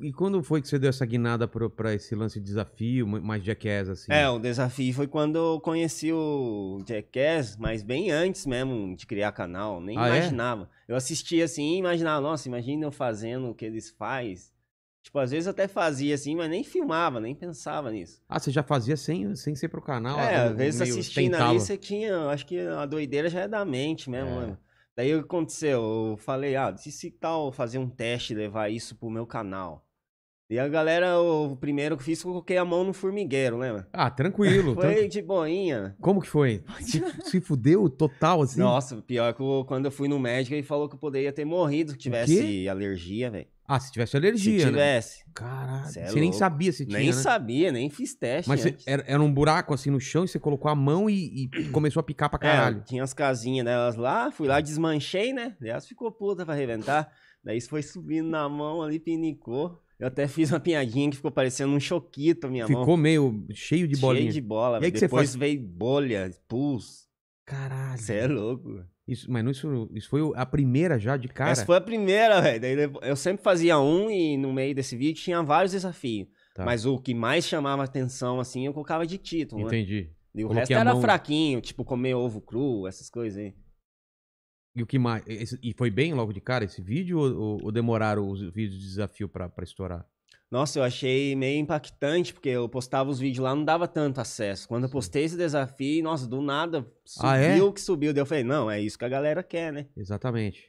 E quando foi que você deu essa guinada para esse lance de desafio, mais Jackass, assim? É, o desafio foi quando eu conheci o Jackass, mas bem antes mesmo de criar canal, nem ah, é? imaginava. É? Eu assistia assim e imaginava, nossa, imagina eu fazendo o que eles fazem. Tipo, às vezes eu até fazia assim, mas nem filmava, nem pensava nisso. Ah, você já fazia sem, sem ser pro canal? É, ah, às vezes assistindo tentava. ali, você tinha, acho que a doideira já é da mente mesmo, é. mano. Né? Daí o que aconteceu? Eu falei, ah, e se tal fazer um teste, levar isso pro meu canal? E a galera, o primeiro que fiz, coloquei a mão no formigueiro, lembra? Ah, tranquilo. foi tranquilo. de boinha. Como que foi? Se, se, fudeu total, assim? Nossa, pior que eu, quando eu fui no médico, ele falou que eu poderia ter morrido se tivesse alergia, velho. Ah, se tivesse alergia. Se né? tivesse. Né? Caralho. Cê é você nem sabia se tinha. Nem né? sabia, nem fiz teste. Mas era, era, um buraco assim no chão e você colocou a mão e, e começou a picar pra é, caralho. É, tinha as casinhas delas lá, fui lá, desmanchei, né? Aliás, ficou puta pra reventar. Daí foi subindo na mão ali, pinicou. Eu até fiz uma pinhadinha que ficou parecendo um choquito a minha ficou mão. Ficou meio cheio de bolinha. Cheio de bola. E aí Depois que você faz... veio bolha, pus. Caralho. Você é louco. Isso, mas não, isso, isso foi a primeira já de cara? Essa foi a primeira, velho. Eu sempre fazia um e no meio desse vídeo tinha vários desafios. Tá. Mas o que mais chamava atenção, assim, eu colocava de título. Né? Entendi. Né? E o Coloquei resto era mão... fraquinho, tipo comer ovo cru, essas coisas aí. E o que mais? E foi bem logo de cara esse vídeo ou, ou demoraram os vídeos de desafio para estourar? Nossa, eu achei meio impactante, porque eu postava os vídeos lá, não dava tanto acesso. Quando eu postei esse desafio, nossa, do nada subiu ah, é? que subiu. Daí eu falei, não, é isso que a galera quer, né? Exatamente.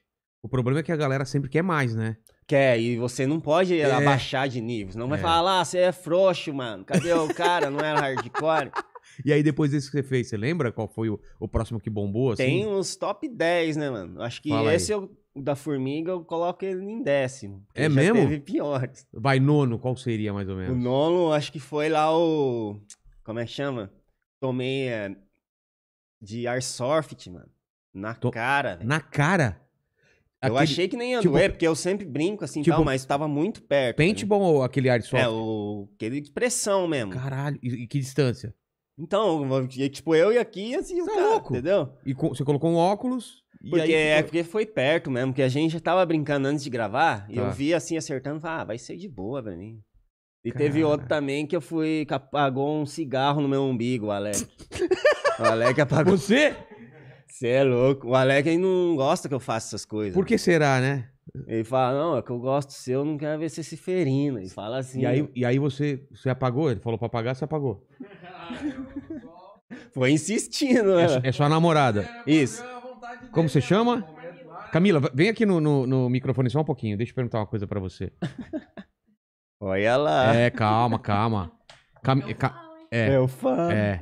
O problema é que a galera sempre quer mais, né? Quer, e você não pode é. abaixar de nível. Não vai é. falar, ah, você é frouxo, mano. Cadê o cara? Não é hardcore. E aí, depois desse que você fez, você lembra qual foi o, o próximo que bombou? Assim? Tem uns top 10, né, mano? Acho que Fala esse aí. eu o da formiga, eu coloco ele em décimo. É mesmo? teve piores. Vai nono, qual seria mais ou menos? O nono, acho que foi lá o. Como é que chama? Tomei é, de Airsoft, mano. Na Tô... cara, Na cara? Eu achei que nem ia tipo... doer, porque eu sempre brinco assim tipo... tal, mas tava muito perto. pente né? ou aquele Airsoft? É, o... aquele de pressão mesmo. Caralho, e, e que distância? Então, tipo, eu e aqui, assim, tá cara, louco. entendeu? E com... você colocou um óculos... Porque, aí, é, porque foi perto mesmo, porque a gente já tava brincando antes de gravar, tá. e eu tá. vi assim acertando, falei, ah, vai ser de boa pra mim. E Cara. teve outro também que eu fui, que apagou um cigarro no meu umbigo, o Alec. o Alec apagou. Você? Você é louco. O Alec não gosta que eu faça essas coisas. Por que será, né? Ele fala, não, é que eu gosto seu, não quero ver você se ferina. Ele fala assim. E aí, e aí você, você apagou? Ele falou pra apagar, você apagou. Foi insistindo, é né? é sua namorada. Isso. Como você chama? Camila, vem aqui no, no, no microfone só um pouquinho. Deixa eu perguntar uma coisa pra você. Olha lá. É, calma, calma. Cam... É, é, é, o fã. É.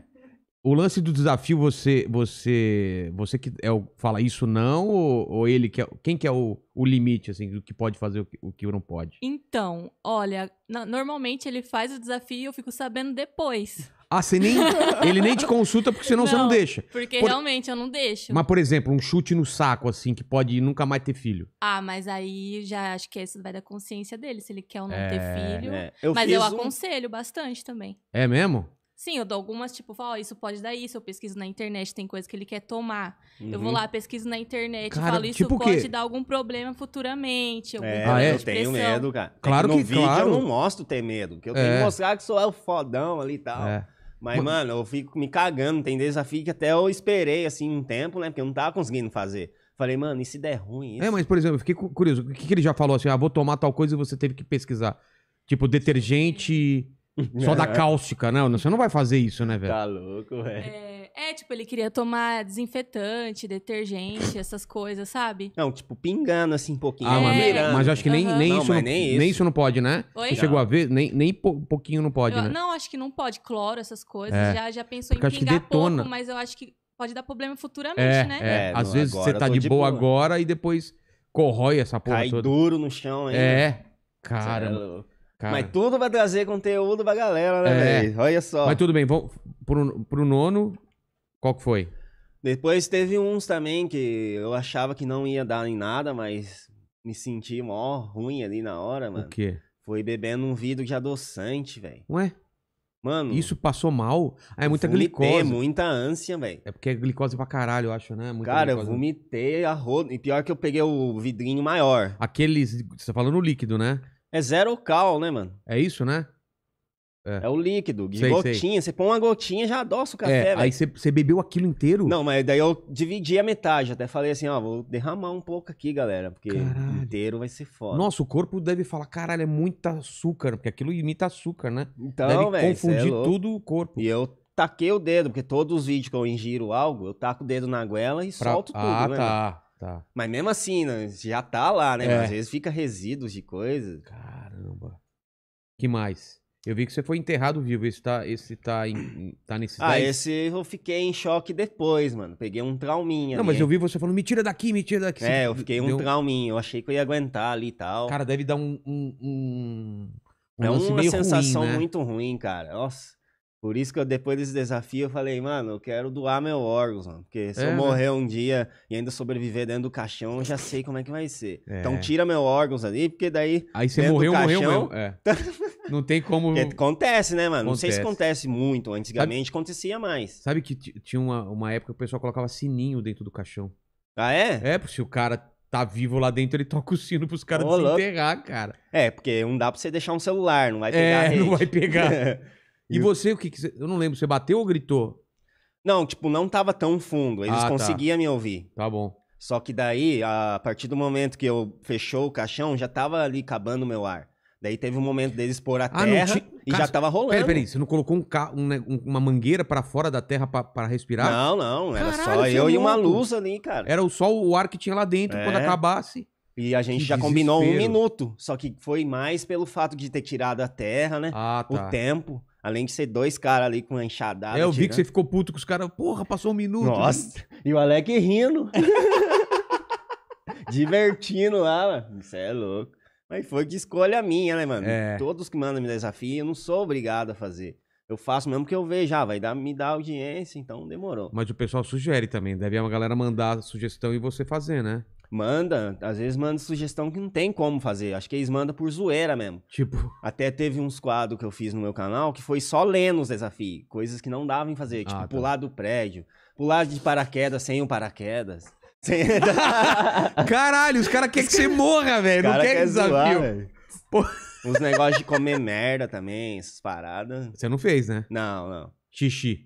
O lance do desafio, você você você que é o, fala isso não ou, ou ele que é, quem que é o, o limite assim do que pode fazer o que, o que não pode? Então, olha, na, normalmente ele faz o desafio e eu fico sabendo depois. Ah, você nem ele nem te consulta porque senão não, você não deixa. Porque por, realmente eu não deixo. Mas por exemplo, um chute no saco assim que pode nunca mais ter filho. Ah, mas aí já acho que isso vai da consciência dele se ele quer ou não é, ter filho. É. Eu mas eu aconselho um... bastante também. É mesmo? Sim, eu dou algumas, tipo, falo, oh, isso pode dar isso, eu pesquiso na internet, tem coisa que ele quer tomar. Uhum. Eu vou uhum. lá, pesquiso na internet, cara, falo, isso tipo pode dar algum problema futuramente. Algum é, problema é? eu tenho medo, cara. Claro é que, no que vídeo claro. eu não mostro ter medo, porque eu tenho é. que mostrar que sou o fodão ali e tal. É. Mas, mano, eu fico me cagando. Tem desafio que até eu esperei, assim, um tempo, né? Porque eu não tava conseguindo fazer. Falei, mano, e se der ruim isso? É, mas, por exemplo, eu fiquei curioso. O que, que ele já falou assim? Ah, vou tomar tal coisa e você teve que pesquisar. Tipo, detergente... Só da é. cáustica, né? Você não vai fazer isso, né, velho? Tá louco, velho. É, é, tipo, ele queria tomar desinfetante, detergente, essas coisas, sabe? Não, tipo, pingando assim um pouquinho. Ah, mas, é. mas acho que nem, uhum. nem, não, isso não, nem, isso. nem, isso não, pode, né? Oi? Você não. chegou a ver? Nem, nem pouquinho não pode, eu, né? Não, acho que não pode. Cloro, essas coisas. É. Já, já pensou Porque em acho pingar que detona. pouco, mas eu acho que pode dar problema futuramente, é, né? É, é às vezes você tá de boa, boa, agora e depois corrói essa porra Cai toda. duro no chão hein? É, é cara. Cara. Mas tudo vai trazer conteúdo pra galera, né, é. velho? Olha só. Mas tudo bem, vamos pro, pro nono, qual que foi? Depois teve uns também que eu achava que não ia dar em nada, mas me senti mó ruim ali na hora, mano. O quê? Foi bebendo um vidro de adoçante, velho. Ué? Mano. Isso passou mal? Ah, é muita vomitei, glicose. muita ânsia, velho. É porque é glicose pra caralho, eu acho, né? Muita Cara, glicose. eu vomitei a roda. E pior que eu peguei o vidrinho maior. Aqueles. Você tá falando líquido, né? É zero cal, né, mano? É isso, né? É, é o líquido, de sei, gotinha. Sei. Você põe uma gotinha já adoça o é, café, é, velho. Aí você, você bebeu aquilo inteiro? Não, mas daí eu dividi a metade. Até falei assim, ó, vou derramar um pouco aqui, galera. Porque caralho. inteiro vai ser foda. Nossa, o corpo deve falar, caralho, é muito açúcar. Porque aquilo imita açúcar, né? Então, deve véio, é confundir é tudo o corpo. E eu taquei o dedo, porque todos os vídeos que eu ingiro algo, eu taco o dedo na goela e pra... solto ah, tudo, ah, né? Ah, tá. Véio? Tá. Mas mesmo assim, né, já tá lá, né? É. Às vezes fica resíduos de coisa. Caramba. Que mais? Eu vi que você foi enterrado vivo. Esse tá, esse tá, em, tá nesse. Ah, esse eu fiquei em choque depois, mano. Peguei um trauminha. Não, ali. mas eu vi você falando, me tira daqui, me tira daqui. É, eu fiquei um trauminha. Eu achei que eu ia aguentar ali e tal. Cara, deve dar um. um, um... um é uma sensação ruim, né? muito ruim, cara. Nossa. Por isso que eu, depois desse desafio eu falei, mano, eu quero doar meu órgão mano. Porque se é, eu né? morrer né? um dia e ainda sobreviver dentro do caixão, eu já sei como é que vai ser. Então é. Então tira meu órgão ali, porque daí. Aí você morreu, caixão, morreu mesmo. É. Não tem como. Porque acontece, né, mano? Acontece. Não sei se acontece muito. Antigamente Sabe... acontecia mais. Sabe que tinha uma, uma época que o pessoal colocava sininho dentro do caixão. Ah, é? É, porque se o cara tá vivo lá dentro, ele toca o sino pros caras desenterrar, cara. É, porque não dá pra você deixar um celular, não vai é, pegar. É, não vai pegar. E, você, o que, que Eu não lembro, você bateu ou gritou? Não, tipo, não tava tão fundo. Eles ah, tá. conseguiam tá. me ouvir. Tá bom. Só que daí, a partir do momento que eu fechou o caixão, já tava ali acabando o meu ar. Daí teve um momento deles pôr a ah, terra te... e já tava rolando. Peraí, peraí, você não colocou um ca... um, uma mangueira para fora da terra para respirar? Não, não, era Caralho, só eu é e uma luz ali, cara. Era só o ar que tinha lá dentro é. quando acabasse. E a gente que já desespero. combinou um minuto, só que foi mais pelo fato de ter tirado a terra, né? Ah, tá. O tempo. Além de ser dois caras ali com uma enxadada. É, eu vi que você ficou puto com os caras. Porra, passou um minuto. Nossa. Né? E o Alec rindo. divertindo lá, mano. Isso é louco. Mas foi de escolha minha, né, mano? É. Todos que mandam me desafio, eu não sou obrigado a fazer. Eu faço mesmo que eu vejo, ah, vai dar, me dar audiência, então demorou. Mas o pessoal sugere também, deve a galera mandar sugestão e você fazer, né? Manda, às vezes manda sugestão que não tem como fazer. Acho que eles mandam por zoeira mesmo. Tipo. Até teve uns quadros que eu fiz no meu canal que foi só lendo os desafios, coisas que não davam em fazer, ah, tipo tá. pular do prédio, pular de paraquedas sem o um paraquedas. Sem... Caralho, os caras querem que você morra, velho. Não quer, quer desafio. Zoar, Pô... Os negócios de comer merda também, essas paradas. Você não fez, né? Não, não. Xixi.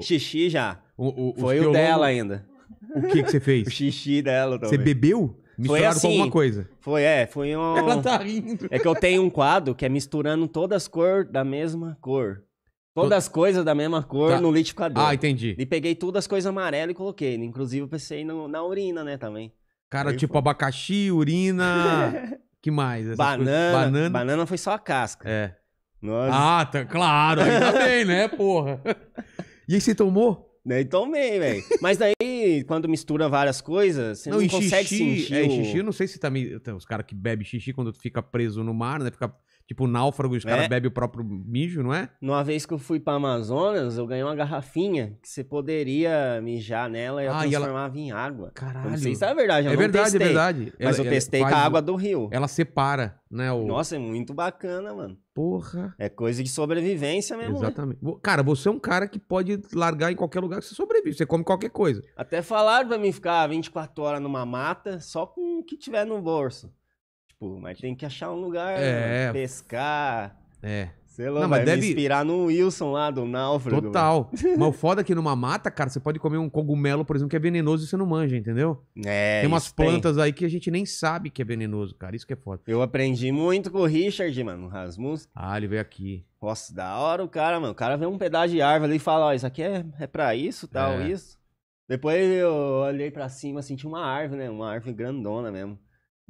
Xixi já. O, o, Foi o dela ainda. O que, que você fez? o xixi dela também. Você bebeu? Foi assim, com alguma assim. coisa. Foi, é, foi um. Ela tá rindo. É que eu tenho um quadro que é misturando todas as cores da mesma cor. Todas as coisas da mesma cor tá. no liquidificador. Ah, entendi. E peguei todas as coisas amarelas e coloquei. Inclusive, eu pensei no, na urina, né, também. Cara, Aí tipo foi. abacaxi, urina. que mais? Banana, banana. Banana foi só a casca. É. Nossa. Ah, tá, claro. Ainda bem, né, porra? E aí você tomou? Daí né? tomei, velho. Mas daí, quando mistura várias coisas, você não, não consegue xixi, é, sentir. É, o... xixi, eu não sei se também. Tá tem os caras que bebem xixi quando tu fica preso no mar, né? Fica Tipo, náufrago, os caras é. bebem o próprio mijo, não é? Uma vez que eu fui pra Amazonas, eu ganhei uma garrafinha que você poderia mijar nela e ah, ela transformava em água. Caralho. Eu não sei se é verdade, eu é verdade, é testei, É verdade, Mas ela, eu testei com a água do rio. Ela separa, né? O... Nossa, é muito bacana, mano. Porra. É coisa de sobrevivência mesmo. Né? Exatamente. Né? Cara, você é um cara que pode largar em qualquer lugar que você sobrevive. Você come qualquer coisa. Até falaram pra mim ficar 24 horas numa mata só com o que tiver no bolso tipo, mas tem que achar um lugar, é... Mano, pescar. É. Sei lá, não, mas deve inspirar no Wilson lá do Náufrago. Total. mas o foda é que numa mata, cara, você pode comer um cogumelo, por exemplo, que é venenoso e você não manja, entendeu? É. Tem umas plantas tem. aí que a gente nem sabe que é venenoso, cara. Isso que é foda. Eu aprendi muito com o Richard, mano, Rasmus. Ah, ele veio aqui. Nossa, da hora o cara, mano. O cara vê um pedaço de árvore ali e fala: Ó, isso aqui é, é pra isso, tal, é. isso. Depois eu olhei pra cima, senti uma árvore, né? Uma árvore grandona mesmo.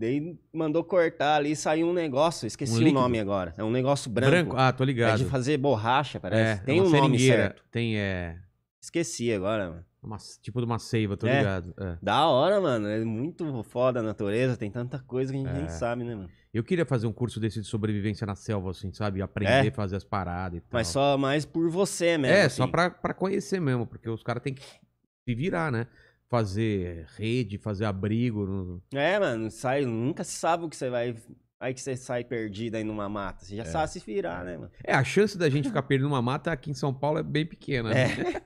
Daí mandou cortar ali e saiu um negócio, esqueci um o nome agora. É um negócio branco. branco. Ah, tô ligado. É de fazer borracha, parece. É, tem é um nome certo. Tem, é... Esqueci agora, mano. Uma, tipo de uma seiva, tô é. ligado. É. Da hora, mano. É muito foda a natureza, tem tanta coisa que a gente é. nem sabe, né, mano? Eu queria fazer um curso desse de sobrevivência na selva, assim, sabe? Aprender é? a fazer as paradas e tal. Mas só mais por você mesmo. É, assim. só pra, pra conhecer mesmo, porque os caras têm que se virar, né? fazer rede, fazer abrigo. No... É, mano, sai, nunca se sabe o que você vai. Aí que você sai perdido aí numa mata. Você já é. sabe se virar, né, mano? É, a chance da gente ficar perdido numa mata aqui em São Paulo é bem pequena. É. Né?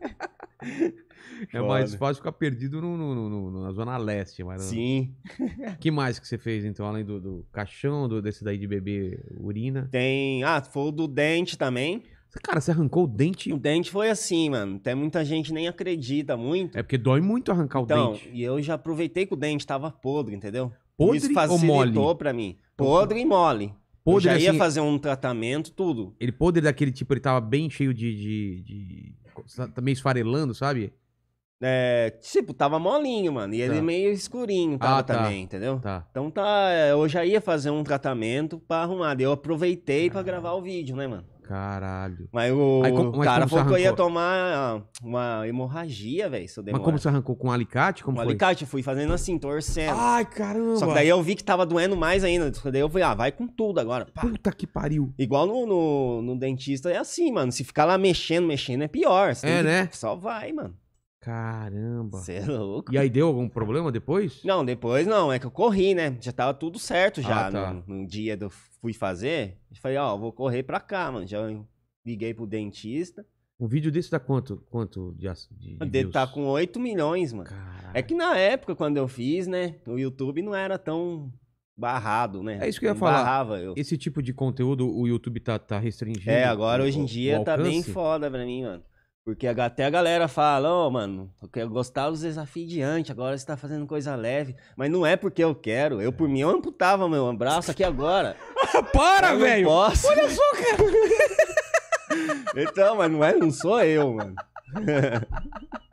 é, é mais fácil ficar perdido no, no, no na Zona Leste. Mas Sim. O que mais que você fez, então, além do, do caixão, do, desse daí de beber urina? Tem. Ah, foi o do dente também. Cara, você arrancou o dente? O dente foi assim, mano. até muita gente nem acredita muito. É porque dói muito arrancar o então, dente. E eu já aproveitei que o dente tava podre, entendeu? Podre Isso facilitou ou mole? pra mim. Podre e mole. Podre, eu já assim, ia assim, fazer um tratamento, tudo. Ele podre daquele tipo, ele tava bem cheio de. de, de tá meio esfarelando, sabe? É, tipo, tava molinho, mano. E ele tá. meio escurinho tava ah, tá. também, entendeu? Tá. Então tá, eu já ia fazer um tratamento pra arrumar. eu aproveitei ah. pra gravar o vídeo, né, mano? Caralho. Mas o Aí, mas cara falou que eu ia tomar ah, uma hemorragia, velho, Mas como você arrancou com um alicate? Como Um foi? alicate, eu fui fazendo assim, torcendo. Ai, caramba. Só que daí eu vi que tava doendo mais ainda. Daí eu falei, ah, vai com tudo agora. Pá. Puta que pariu. Igual no, no, no dentista é assim, mano. Se ficar lá mexendo, mexendo é pior. Você é, tem É, que- né? Só vai, mano. Caramba. Você é louco. E aí deu algum problema depois? Não, depois não. É que eu corri, né? Já tava tudo certo já. Ah, tá. no, dia que eu fui fazer, falei, ó, oh, vou correr pra cá, mano. Já liguei pro dentista. Um vídeo desse dá quanto, quanto de, de ah, tá com 8 milhões, mano. Caralho. É que na época, quando eu fiz, né? O YouTube não era tão barrado, né? É isso que eu ia falar. Eu. Esse tipo de conteúdo o YouTube tá, tá restringindo. É, agora hoje em dia tá bem foda pra mim, mano. Porque até a galera fala, ó, oh, mano, eu quero gostar dos desafios diante, agora você tá fazendo coisa leve. Mas não é porque eu quero. Eu, por mim, eu amputava meu braço aqui agora. Para, velho! Posso. Olha só, cara! então, mas não, é, não sou eu, mano.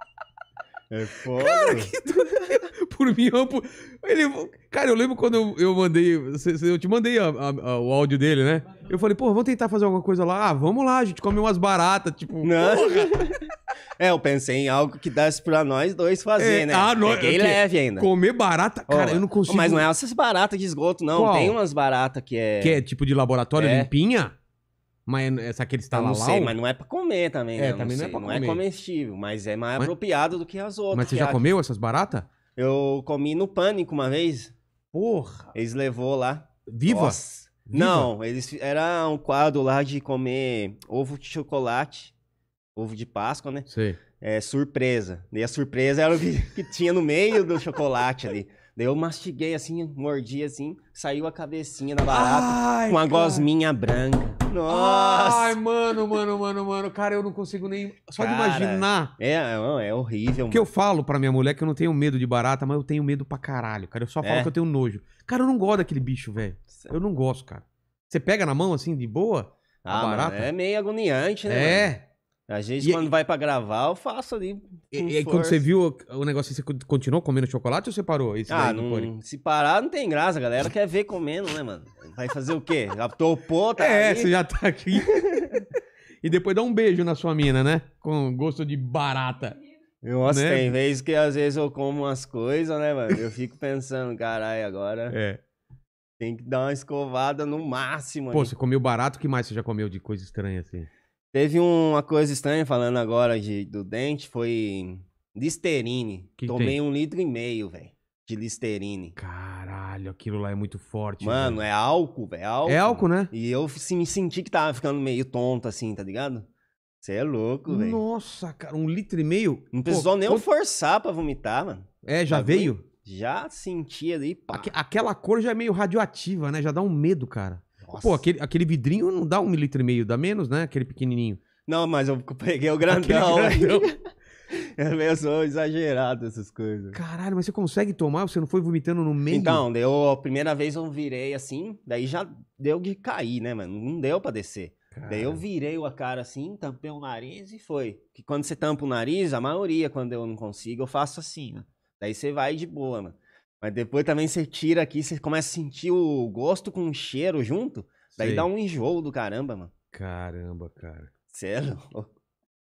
É foda. Cara, que doido. Por mim, eu... Ele... Cara, eu lembro quando eu, mandei. Eu te mandei a, a, a, o áudio dele, né? Eu falei, pô, vamos tentar fazer alguma coisa lá. Ah, vamos lá, a gente come umas baratas, tipo. Não. é, eu pensei em algo que desse pra nós dois fazer, é, né? Ah, no... Peguei okay. leve ainda. Comer barata? Cara, oh, eu não consigo. Mas não é essas baratas de esgoto, não. Qual? Tem umas baratas que é. Que é tipo de laboratório, é. limpinha? Mas é, é aquele que ele está lá. Não sei, mas não é pra comer também, é, né? É, também não, é não é não é comestível, mas é mais Mas- apropriado do que as outras. Mas você já comeu essas baratas? Eu comi no pânico uma vez. Porra! Eles levou lá. vivas? Viva? Não, eles era um quadro lá de comer ovo de chocolate, ovo de Páscoa, né? Sei. É, surpresa. E a surpresa era o que, que tinha no meio do chocolate ali. Daí eu mastiguei assim, mordi assim, saiu a cabecinha da barata Ai, com a cara. gosminha branca. Nossa! Ai, mano, mano, mano, mano. Cara, eu não consigo nem. Só cara, de imaginar. É, é horrível. O que eu falo pra minha mulher que eu não tenho medo de barata, mas eu tenho medo pra caralho, cara. Eu só falo é? que eu tenho nojo. Cara, eu não gosto daquele bicho, velho. Eu não gosto, cara. Você pega na mão assim, de boa? Ah, barata. Mano, é meio agoniante, né? É. Mano? A gente, e, quando vai pra gravar, eu faço ali. E, e aí, quando você viu o negócio, você continuou comendo chocolate ou você parou? Esse ah, não, se parar não tem graça, galera quer ver comendo, né, mano? Vai fazer o quê? Já topou, tá É, aí. você já tá aqui. e depois dá um beijo na sua mina, né? Com gosto de barata. Nossa, né? tem vezes que às vezes eu como umas coisas, né, mano? Eu fico pensando, caralho, agora... É. Tem que dar uma escovada no máximo. Pô, aí. você comeu barato, o que mais você já comeu de coisa estranha, assim? Teve uma coisa estranha falando agora de, do dente, foi Listerine. Que Tomei tem? um litro e meio, velho, de Listerine. Caralho, aquilo lá é muito forte. Mano, véio. é álcool, velho. É álcool, é álcool né? E eu me senti que tava ficando meio tonto assim, tá ligado? Você é louco, velho. Nossa, cara, um litro e meio? Não precisou Pô, nem eu forçar pra vomitar, mano. É, já, veio? Já senti ali, pá. aquela cor já é meio radioativa, né? Já dá um medo, cara. Nossa. Pô, aquele, aquele vidrinho não dá um mililitro e meio, dá menos, né? Aquele pequenininho. Não, mas eu peguei o grandão. grandão. eu sou exagerado essas coisas. Caralho, mas você consegue tomar? Você não foi vomitando no meio? Então, deu, a primeira vez eu virei assim, daí já deu de cair, né, mano? Não deu pra descer. Daí eu virei a cara assim, tampei o nariz e foi. Que quando você tampa o nariz, a maioria, quando eu não consigo, eu faço assim, né? Daí você vai de boa, mano. Mas depois também você tira aqui, você começa a sentir o gosto com o cheiro junto. Daí Sei. dá um enjoo do caramba, mano. Caramba, cara. Sério?